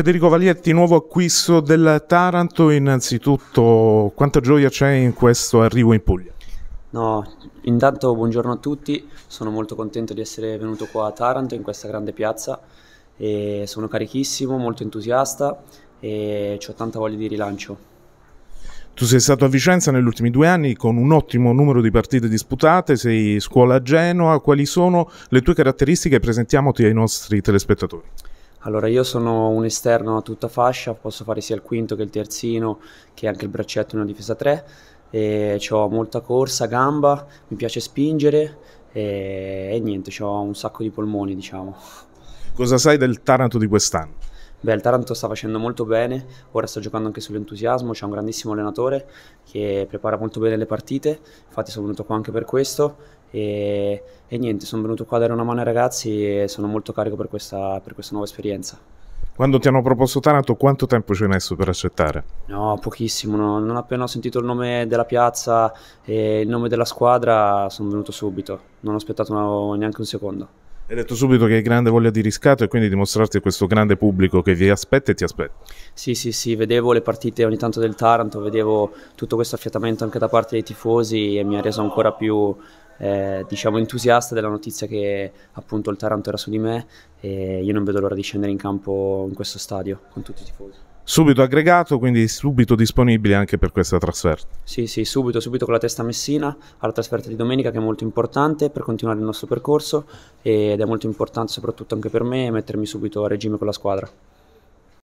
Federico Valietti, nuovo acquisto del Taranto, innanzitutto quanta gioia c'è in questo arrivo in Puglia? No, intanto buongiorno a tutti, sono molto contento di essere venuto qua a Taranto in questa grande piazza e sono carichissimo, molto entusiasta e ho tanta voglia di rilancio. Tu sei stato a Vicenza negli ultimi due anni con un ottimo numero di partite disputate, sei scuola a Genova, quali sono le tue caratteristiche? Presentiamoti ai nostri telespettatori. Allora, io sono un esterno a tutta fascia, posso fare sia il quinto che il terzino, che anche il braccetto in una difesa 3. E ho molta corsa, gamba, mi piace spingere e, e niente, ho un sacco di polmoni, diciamo. Cosa sai del Taranto di quest'anno? Beh, il Taranto sta facendo molto bene, ora sta giocando anche sull'entusiasmo, c'è un grandissimo allenatore che prepara molto bene le partite, infatti sono venuto qua anche per questo e, e niente, sono venuto qua a dare una mano ai ragazzi e sono molto carico per questa, per questa nuova esperienza. Quando ti hanno proposto Taranto, quanto tempo ci hai messo per accettare? No, pochissimo. No. Non appena ho sentito il nome della piazza e il nome della squadra, sono venuto subito. Non ho aspettato neanche un secondo. Hai detto subito che hai grande voglia di riscatto e quindi di mostrarti a questo grande pubblico che vi aspetta e ti aspetta. Sì, sì, sì, vedevo le partite ogni tanto del Taranto, vedevo tutto questo affiatamento anche da parte dei tifosi e mi ha reso ancora più eh, diciamo entusiasta della notizia che appunto il Taranto era su di me e io non vedo l'ora di scendere in campo in questo stadio con tutti i tifosi. Subito aggregato, quindi subito disponibile anche per questa trasferta. Sì, sì, subito, subito con la testa Messina, alla trasferta di domenica che è molto importante per continuare il nostro percorso ed è molto importante soprattutto anche per me mettermi subito a regime con la squadra.